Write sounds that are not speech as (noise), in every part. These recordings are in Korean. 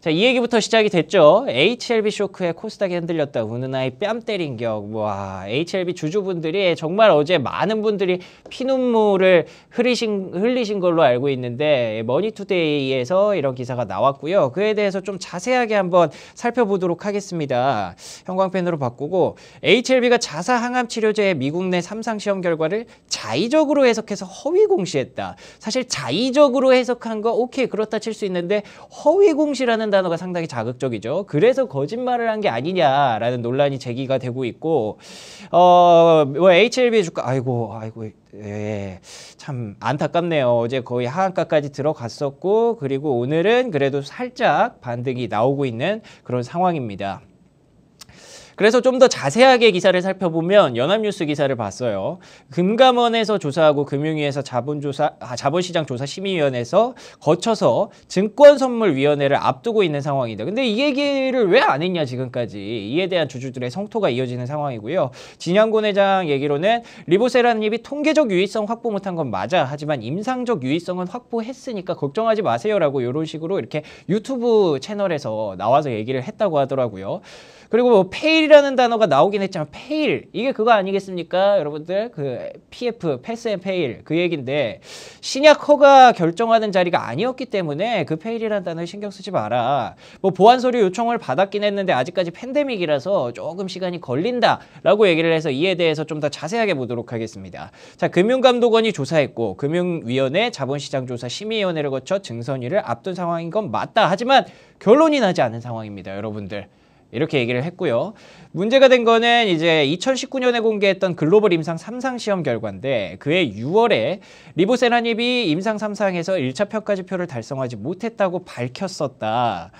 자, 이 얘기부터 시작이 됐죠. HLB 쇼크에 코스닥이 흔들렸다. 우는 아이 뺨 때린 격. 와, HLB 주주분들이 정말 어제 많은 분들이 피눈물을 흐리신 흘리신 걸로 알고 있는데, 머니투데이에서 이런 기사가 나왔고요. 그에 대해서 좀 자세하게 한번 살펴보도록 하겠습니다. 형광펜으로 바꾸고, HLB가 자사 항암 치료제의 미국 내 삼상 시험 결과를 자의적으로 해석해서 허위 공시했다. 사실 자의적으로 해석한 거, 오케이, 그렇다 칠 수 있는데, 허위 공시 상통시라는 단어가 상당히 자극적이죠. 그래서 거짓말을 한 게 아니냐라는 논란이 제기가 되고 있고 어뭐 HLB 주가 아이고 아이고 예, 참 안타깝네요. 어제 거의 하한가까지 들어갔었고 그리고 오늘은 그래도 살짝 반등이 나오고 있는 그런 상황입니다. 그래서 좀 더 자세하게 기사를 살펴보면 연합뉴스 기사를 봤어요. 금감원에서 조사하고 금융위에서 자본조사 아, 자본시장 조사 심의위원회에서 거쳐서 증권선물위원회를 앞두고 있는 상황이다. 근데 이 얘기를 왜 안 했냐 지금까지 이에 대한 주주들의 성토가 이어지는 상황이고요. 진양곤 회장 얘기로는 리보세라는 잎이 통계적 유의성 확보 못한 건 맞아. 하지만 임상적 유의성은 확보했으니까 걱정하지 마세요라고 이런 식으로 이렇게 유튜브 채널에서 나와서 얘기를 했다고 하더라고요. 그리고 뭐 페일이라는 단어가 나오긴 했지만 페일 이게 그거 아니겠습니까? 여러분들 그 PF 패스 앤 페일 그 얘긴데 신약허가 결정하는 자리가 아니었기 때문에 그 페일이라는 단어에 신경 쓰지 마라. 뭐 보안 서류 요청을 받았긴 했는데 아직까지 팬데믹이라서 조금 시간이 걸린다라고 얘기를 해서 이에 대해서 좀 더 자세하게 보도록 하겠습니다. 자 금융감독원이 조사했고 금융위원회 자본시장조사 심의위원회를 거쳐 증선위를 앞둔 상황인 건 맞다. 하지만 결론이 나지 않은 상황입니다, 여러분들. 이렇게 얘기를 했고요. 문제가 된 거는 이제 2019년에 공개했던 글로벌 임상 3상 시험 결과인데 그해 6월에 리보세나닙이 임상 3상에서 1차 평가 지표를 달성하지 못했다고 밝혔었다.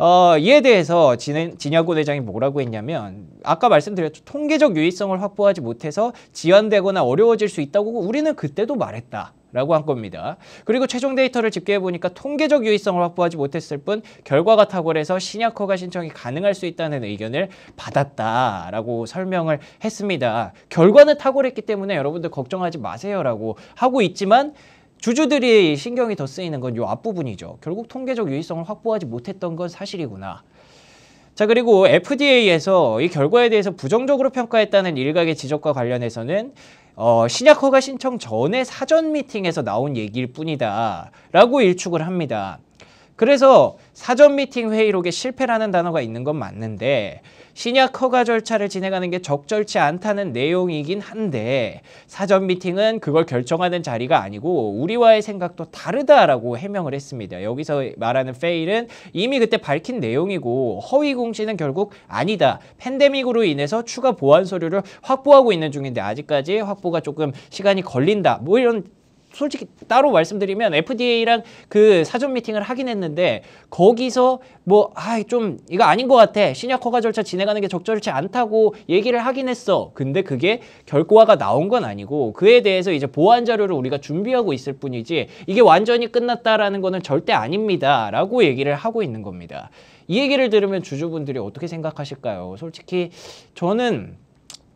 어, 이에 대해서 진, 진야고 대장이 뭐라고 했냐면 아까 말씀드렸죠. 통계적 유의성을 확보하지 못해서 지연되거나 어려워질 수 있다고 우리는 그때도 말했다. 라고 한 겁니다. 그리고 최종 데이터를 집계해보니까 통계적 유의성을 확보하지 못했을 뿐 결과가 탁월해서 신약 허가 신청이 가능할 수 있다는 의견을 받았다라고 설명을 했습니다. 결과는 탁월했기 때문에 여러분들 걱정하지 마세요라고 하고 있지만 주주들이 신경이 더 쓰이는 건 요 앞부분이죠. 결국 통계적 유의성을 확보하지 못했던 건 사실이구나. 자 그리고 FDA에서 이 결과에 대해서 부정적으로 평가했다는 일각의 지적과 관련해서는 어, 신약 허가 신청 전에 사전 미팅에서 나온 얘기일 뿐이다 라고 일축을 합니다. 그래서 사전 미팅 회의록에 실패라는 단어가 있는 건 맞는데 신약 허가 절차를 진행하는 게 적절치 않다는 내용이긴 한데 사전 미팅은 그걸 결정하는 자리가 아니고 우리와의 생각도 다르다라고 해명을 했습니다. 여기서 말하는 페일은 이미 그때 밝힌 내용이고 허위 공시는 결국 아니다. 팬데믹으로 인해서 추가 보안 서류를 확보하고 있는 중인데 아직까지 확보가 조금 시간이 걸린다. 뭐 이런 솔직히 따로 말씀드리면 FDA랑 그 사전 미팅을 하긴 했는데 거기서 뭐아이좀 이거 아닌 것 같아 신약 허가 절차 진행하는 게 적절치 않다고 얘기를 하긴 했어 근데 그게 결과가 나온 건 아니고 그에 대해서 이제 보완 자료를 우리가 준비하고 있을 뿐이지 이게 완전히 끝났다라는 거는 절대 아닙니다 라고 얘기를 하고 있는 겁니다 이 얘기를 들으면 주주분들이 어떻게 생각하실까요 솔직히 저는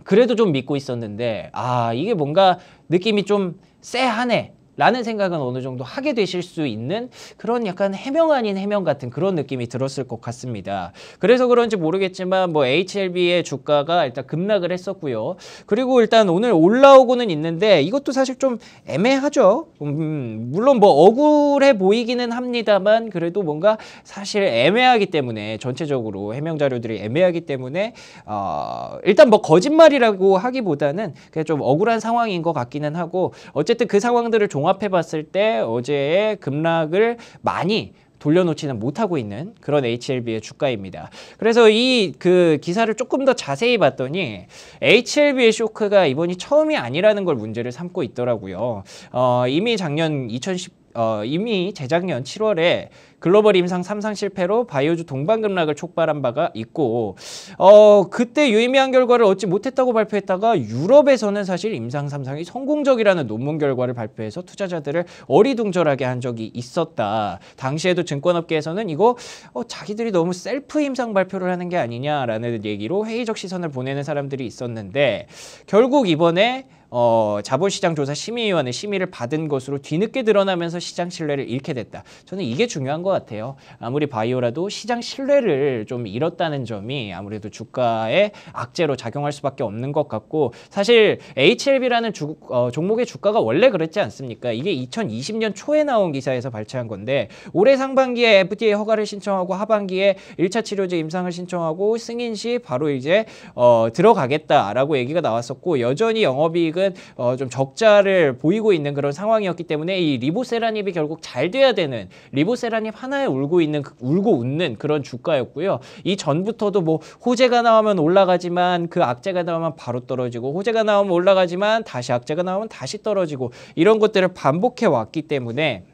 그래도 좀 믿고 있었는데 아 이게 뭔가 느낌이 좀 쎄하네 라는 생각은 어느 정도 하게 되실 수 있는 그런 약간 해명 아닌 해명 같은 그런 느낌이 들었을 것 같습니다. 그래서 그런지 모르겠지만 뭐 HLB의 주가가 일단 급락을 했었고요. 그리고 일단 오늘 올라오고는 있는데 이것도 사실 좀 애매하죠. 음, 물론 뭐 억울해 보이기는 합니다만 그래도 뭔가 사실 애매하기 때문에 전체적으로 해명 자료들이 애매하기 때문에 어, 일단 뭐 거짓말이라고 하기보다는 그냥 좀 억울한 상황인 것 같기는 하고 어쨌든 그 상황들을 종 종합해 봤을 때 어제의 급락을 많이 돌려놓지는 못하고 있는 그런 HLB의 주가입니다. 그래서 이 그 기사를 조금 더 자세히 봤더니 HLB의 쇼크가 이번이 처음이 아니라는 걸 문제를 삼고 있더라고요. 어, 이미 작년 2010 어, 이미 재작년 7월에 글로벌 임상 3상 실패로 바이오주 동반 급락을 촉발한 바가 있고 어, 그때 유의미한 결과를 얻지 못했다고 발표했다가 유럽에서는 사실 임상 3상이 성공적이라는 논문 결과를 발표해서 투자자들을 어리둥절하게 한 적이 있었다. 당시에도 증권업계에서는 이거 어, 자기들이 너무 셀프 임상 발표를 하는 게 아니냐라는 얘기로 회의적 시선을 보내는 사람들이 있었는데 결국 이번에 어, 자본시장 조사 심의위원회 심의를 받은 것으로 뒤늦게 드러나면서 시장 신뢰를 잃게 됐다. 저는 이게 중요한 것 같아요. 아무리 바이오라도 시장 신뢰를 좀 잃었다는 점이 아무래도 주가에 악재로 작용할 수밖에 없는 것 같고 사실 HLB라는 주, 어, 종목의 주가가 원래 그랬지 않습니까? 이게 2020년 초에 나온 기사에서 발췌한 건데 올해 상반기에 FDA 허가를 신청하고 하반기에 일차 치료제 임상을 신청하고 승인 시 바로 이제 어, 들어가겠다라고 얘기가 나왔었고 여전히 영업이익은 결은 어, 좀 적자를 보이고 있는 그런 상황이었기 때문에 이 리보세라닙이 결국 잘 돼야 되는 리보세라닙 하나에 울고 있는 그, 울고 웃는 그런 주가였고요. 이 전부터도 뭐 호재가 나오면 올라가지만 그 악재가 나오면 바로 떨어지고 호재가 나오면 올라가지만 다시 악재가 나오면 다시 떨어지고 이런 것들을 반복해 왔기 때문에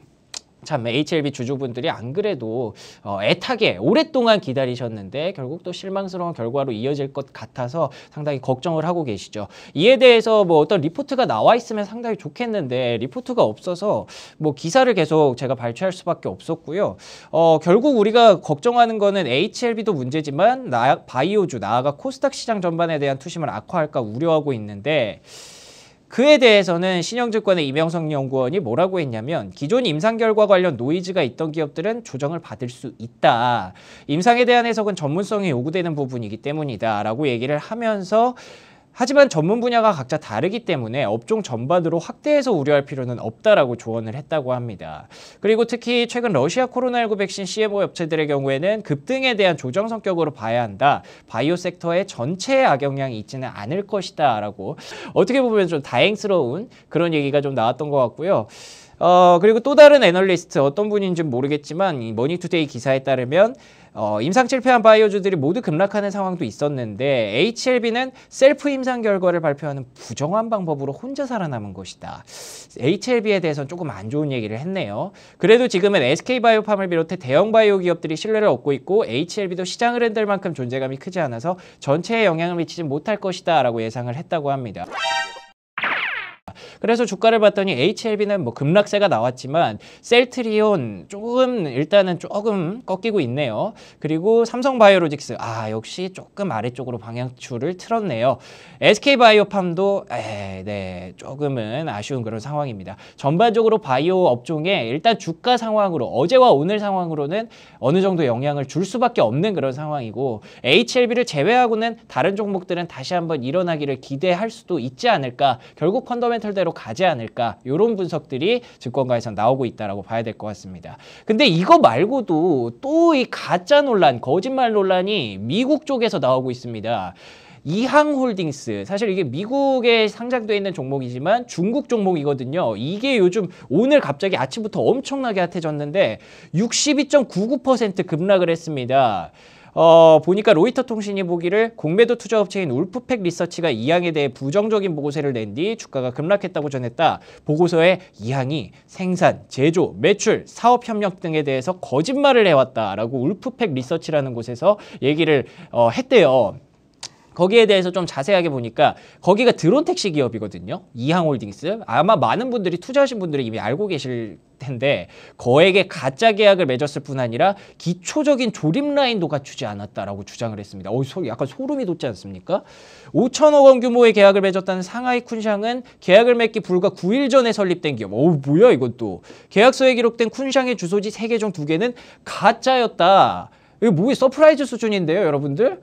참 HLB 주주분들이 안 그래도 어, 애타게 오랫동안 기다리셨는데 결국 또 실망스러운 결과로 이어질 것 같아서 상당히 걱정을 하고 계시죠. 이에 대해서 뭐 어떤 리포트가 나와 있으면 상당히 좋겠는데 리포트가 없어서 뭐 기사를 계속 제가 발췌할 수밖에 없었고요. 어, 결국 우리가 걱정하는 거는 HLB도 문제지만 나, 바이오주 나아가 코스닥 시장 전반에 대한 투심을 악화할까 우려하고 있는데 그에 대해서는 신영증권의 이명성 연구원이 뭐라고 했냐면 기존 임상 결과 관련 노이즈가 있던 기업들은 조정을 받을 수 있다. 임상에 대한 해석은 전문성이 요구되는 부분이기 때문이다라고 얘기를 하면서 하지만 전문 분야가 각자 다르기 때문에 업종 전반으로 확대해서 우려할 필요는 없다라고 조언을 했다고 합니다. 그리고 특히 최근 러시아 코로나19 백신 CMO 업체들의 경우에는 급등에 대한 조정 성격으로 봐야 한다. 바이오 섹터의 전체에 악영향이 있지는 않을 것이다 라고 어떻게 보면 좀 다행스러운 그런 얘기가 좀 나왔던 것 같고요. 어, 그리고 또 다른 애널리스트 어떤 분인지 모르겠지만 이 머니투데이 기사에 따르면 어, 임상 실패한 바이오주들이 모두 급락하는 상황도 있었는데 HLB는 셀프 임상 결과를 발표하는 부정한 방법으로 혼자 살아남은 것이다. HLB에 대해서는 조금 안 좋은 얘기를 했네요. 그래도 지금은 SK바이오팜을 비롯해 대형 바이오 기업들이 신뢰를 얻고 있고 HLB도 시장을 흔들 만큼 존재감이 크지 않아서 전체에 영향을 미치지 못할 것이다 라고 예상을 했다고 합니다. 그래서 주가를 봤더니 HLB는 뭐 급락세가 나왔지만 셀트리온 조금 일단은 조금 꺾이고 있네요. 그리고 삼성바이오로직스 아 역시 조금 아래쪽으로 방향줄을 틀었네요. SK바이오팜도 에네 조금은 아쉬운 그런 상황입니다. 전반적으로 바이오 업종에 일단 주가 상황으로 어제와 오늘 상황으로는 어느 정도 영향을 줄 수밖에 없는 그런 상황이고 HLB를 제외하고는 다른 종목들은 다시 한번 일어나기를 기대할 수도 있지 않을까. 결국 펀더멘털대로 형태로 가지 않을까 이런 분석들이 증권가에서 나오고 있다라고 봐야 될 것 같습니다. 근데 이거 말고도 또 이 가짜 논란, 거짓말 논란이 미국 쪽에서 나오고 있습니다. 이항홀딩스 사실 이게 미국에 상장돼 있는 종목이지만 중국 종목이거든요 이게 요즘 오늘 갑자기 아침부터 엄청나게 핫해졌는데 62.99% 급락을 했습니다 어, 보니까 로이터 통신이 보기를 공매도 투자 업체인 울프팩 리서치가 이 항에 대해 부정적인 보고서를 낸 뒤 주가가 급락했다고 전했다. 보고서에 이 항이 생산, 제조, 매출, 사업 협력 등에 대해서 거짓말을 해왔다라고 울프팩 리서치라는 곳에서 얘기를 어, 했대요. 거기에 대해서 좀 자세하게 보니까 거기가 드론 택시 기업이거든요. 이항홀딩스. 아마 많은 분들이 투자하신 분들이 이미 알고 계실 텐데 거액의 가짜 계약을 맺었을 뿐 아니라 기초적인 조립 라인도 갖추지 않았다라고 주장을 했습니다. 어, 소, 약간 소름이 돋지 않습니까? 5천억 원 규모의 계약을 맺었다는 상하이 쿤샹은 계약을 맺기 불과 9일 전에 설립된 기업. 어우 뭐야 이것도 계약서에 기록된 쿤샹의 주소지 3개중2개는 가짜였다. 이거 뭐의 서프라이즈 수준인데요 여러분들?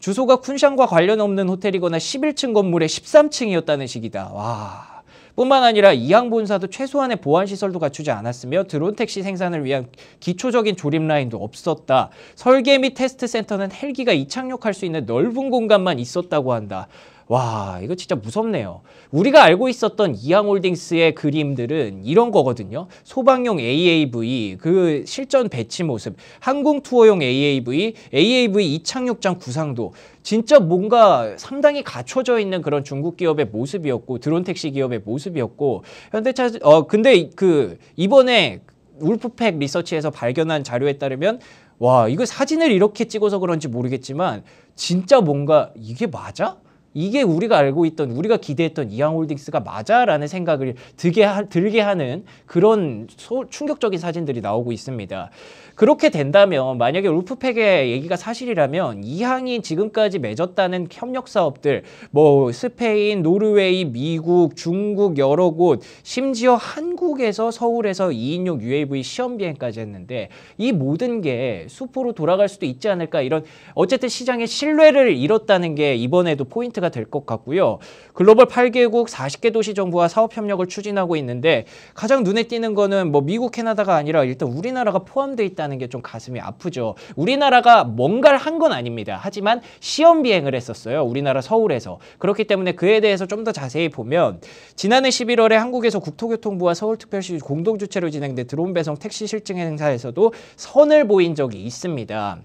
주소가 쿤샹과 관련 없는 호텔이거나 11층 건물의 13층이었다는 식이다. 와. 뿐만 아니라 이항 본사도 최소한의 보안 시설도 갖추지 않았으며 드론 택시 생산을 위한 기초적인 조립 라인도 없었다. 설계 및 테스트 센터는 헬기가 이착륙할 수 있는 넓은 공간만 있었다고 한다. 와 이거 진짜 무섭네요. 우리가 알고 있었던 이항홀딩스의 그림들은 이런 거거든요. 소방용 AAV 그 실전 배치 모습, 항공 투어용 AAV, AAV 이착륙장 구상도 진짜 뭔가 상당히 갖춰져 있는 그런 중국 기업의 모습이었고 드론 택시 기업의 모습이었고 현대차 어 근데 그 이번에 울프팩 리서치에서 발견한 자료에 따르면 와 이거 사진을 이렇게 찍어서 그런지 모르겠지만 진짜 뭔가 이게 맞아? 이게 우리가 알고 있던 우리가 기대했던 이항홀딩스가 맞아라는 생각을 들게, 하, 들게 하는 그런 소, 충격적인 사진들이 나오고 있습니다. 그렇게 된다면 만약에 울프팩의 얘기가 사실이라면 이항이 지금까지 맺었다는 협력 사업들 뭐 스페인, 노르웨이, 미국, 중국 여러 곳 심지어 한국에서 서울에서 2인용 UAV 시험 비행까지 했는데 이 모든 게 수포로 돌아갈 수도 있지 않을까 이런 어쨌든 시장의 신뢰를 잃었다는 게 이번에도 포인트가 하나가 될것 같고요. 글로벌 8개국 40개 도시 정부와 사업 협력을 추진하고 있는데 가장 눈에 띄는 거는 뭐 미국, 캐나다가 아니라 일단 우리나라가 포함돼 있다는 게 좀 가슴이 아프죠. 우리나라가 뭔가를 한 건 아닙니다. 하지만 시험 비행을 했었어요. 우리나라 서울에서. 그렇기 때문에 그에 대해서 좀 더 자세히 보면 지난해 11월에 한국에서 국토교통부와 서울특별시 공동주체로 진행된 드론 배송 택시 실증 행사에서도 선을 보인 적이 있습니다.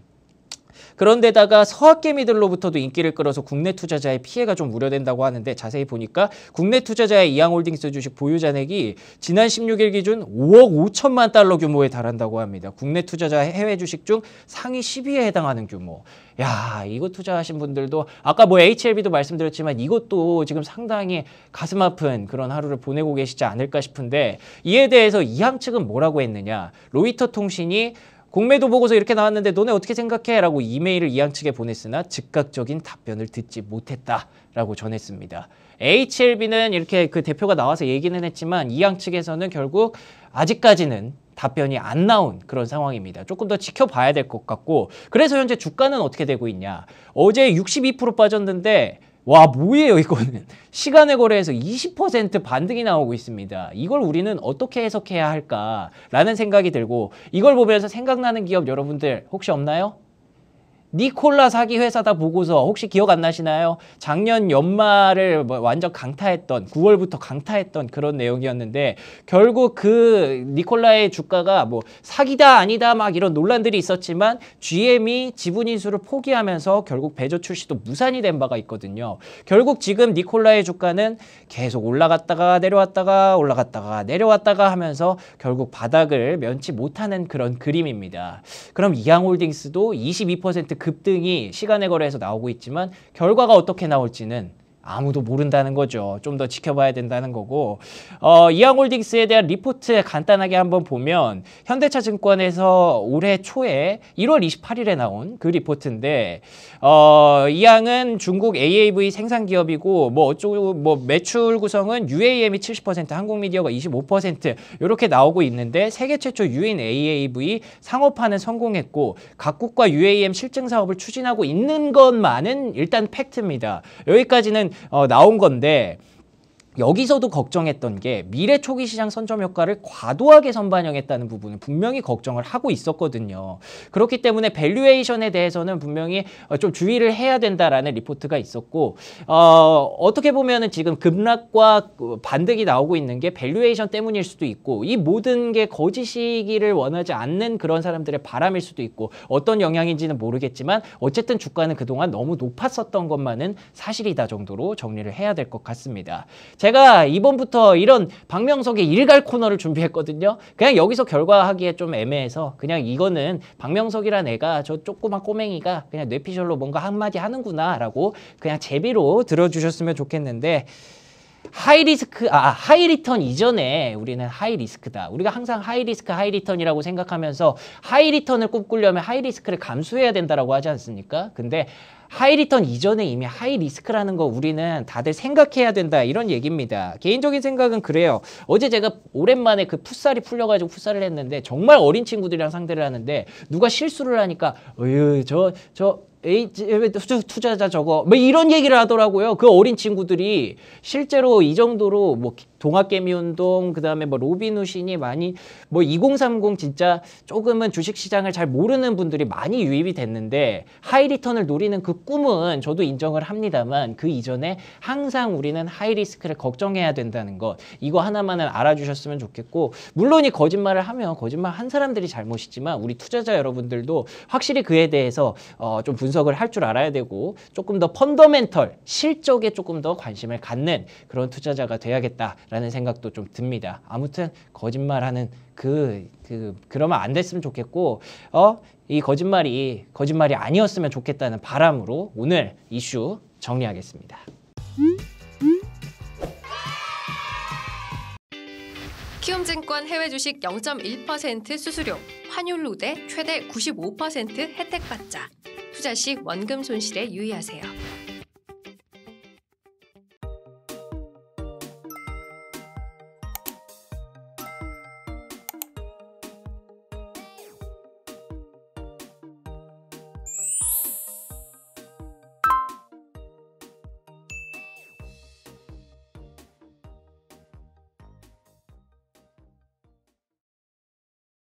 그런데다가 서학개미들로부터도 인기를 끌어서 국내 투자자의 피해가 좀 우려된다고 하는데 자세히 보니까 국내 투자자의 이항홀딩스 주식 보유 잔액이 지난 16일 기준 5억 5천만 달러 규모에 달한다고 합니다. 국내 투자자 해외 주식 중 상위 10위에 해당하는 규모. 야, 이거 투자하신 분들도 아까 뭐 HLB도 말씀드렸지만 이것도 지금 상당히 가슴 아픈 그런 하루를 보내고 계시지 않을까 싶은데 이에 대해서 이항 측은 뭐라고 했느냐? 로이터 통신이 공매도 보고서 이렇게 나왔는데 너네 어떻게 생각해? 라고 이메일을 이양 측에 보냈으나 즉각적인 답변을 듣지 못했다라고 전했습니다. HLB는 이렇게 그 대표가 나와서 얘기는 했지만 이양 측에서는 결국 아직까지는 답변이 안 나온 그런 상황입니다. 조금 더 지켜봐야 될 것 같고 그래서 현재 주가는 어떻게 되고 있냐. 어제 62% 빠졌는데 와 뭐예요 이거는 (laughs) 시간의 거래에서 20% 반등이 나오고 있습니다 이걸 우리는 어떻게 해석해야 할까 라는 생각이 들고 이걸 보면서 생각나는 기업 여러분들 혹시 없나요? 니콜라 사기 회사다 보고서 혹시 기억 안 나시나요? 작년 연말을 뭐 완전 강타했던 9월부터 강타했던 그런 내용이었는데 결국 그 니콜라의 주가가 뭐 사기다 아니다 막 이런 논란들이 있었지만 GM이 지분 인수를 포기하면서 결국 배조 출시도 무산이 된 바가 있거든요. 결국 지금 니콜라의 주가는 계속 올라갔다가 내려왔다가 올라갔다가 내려왔다가 하면서 결국 바닥을 면치 못하는 그런 그림입니다. 그럼 이항홀딩스도 22% 급등이 시간에 거래해서 나오고 있지만 결과가 어떻게 나올지는 아무도 모른다는 거죠. 좀 더 지켜봐야 된다는 거고 어, 이항홀딩스에 대한 리포트 간단하게 한번 보면 현대차증권에서 올해 초에 1월 28일에 나온 그 리포트인데 어, 이항은 중국 AAV 생산 기업이고 뭐 어쩌고 뭐 매출 구성은 UAM이 70% 한국 미디어가 25% 이렇게 나오고 있는데 세계 최초 유인 AAV 상업화는 성공했고 각국과 UAM 실증 사업을 추진하고 있는 것만은 일단 팩트입니다. 여기까지는 어, 나온 건데 여기서도 걱정했던 게 미래 초기 시장 선점 효과를 과도하게 선반영했다는 부분은 분명히 걱정을 하고 있었거든요. 그렇기 때문에 밸류에이션에 대해서는 분명히 어, 좀 주의를 해야 된다라는 리포트가 있었고 어, 어떻게 보면은 지금 급락과 그 반등이 나오고 있는 게 밸류에이션 때문일 수도 있고 이 모든 게 거짓이기를 원하지 않는 그런 사람들의 바람일 수도 있고 어떤 영향인지는 모르겠지만 어쨌든 주가는 그동안 너무 높았었던 것만은 사실이다 정도로 정리를 해야 될 것 같습니다. 제가 이번부터 이런 박명석의 일갈 코너를 준비했거든요. 그냥 여기서 결과하기에 좀 애매해서 그냥 이거는 박명석이란 애가 저 조그만 꼬맹이가 그냥 뇌피셜로 뭔가 한마디 하는구나라고 그냥 제비로 들어주셨으면 좋겠는데 하이 리스크 아, 아 하이 리턴 이전에 우리는 하이 리스크다. 우리가 항상 하이 리스크 하이 리턴이라고 생각하면서 하이 리턴을 꿈꾸려면 하이 리스크를 감수해야 된다라고 하지 않습니까? 근데 하이 리턴 이전에 이미 하이 리스크라는 거 우리는 다들 생각해야 된다 이런 얘기입니다. 개인적인 생각은 그래요. 어제 제가 오랜만에 그 풋살이 풀려가지고 풋살을 했는데 정말 어린 친구들이랑 상대를 하는데 누가 실수를 하니까 어휴 저저 에이, 투자자 저거 뭐 이런 얘기를 하더라고요. 그 어린 친구들이 실제로 이 정도로 뭐 동학개미운동 그다음에 뭐 로비누신이 많이 뭐 2030 진짜 조금은 주식시장을 잘 모르는 분들이 많이 유입이 됐는데 하이 리턴을 노리는 그 꿈은 저도 인정을 합니다만 그 이전에 항상 우리는 하이 리스크를 걱정해야 된다는 것 이거 하나만은 알아주셨으면 좋겠고 물론 이 거짓말을 하면 거짓말 한 사람들이 잘못이지만 우리 투자자 여러분들도 확실히 그에 대해서 어, 좀 분석을 할 줄 알아야 되고 조금 더 펀더멘털 실적에 조금 더 관심을 갖는 그런 투자자가 돼야겠다. 라는 생각도 좀 듭니다. 아무튼 거짓말하는 그, 그 그러면 안 됐으면 좋겠고 어 이 거짓말이 거짓말이 아니었으면 좋겠다는 바람으로 오늘 이슈 정리하겠습니다. 키움증권 해외 주식 0.1% 수수료, 환율 로대 최대 95% 혜택 받자. 투자 시 원금 손실에 유의하세요.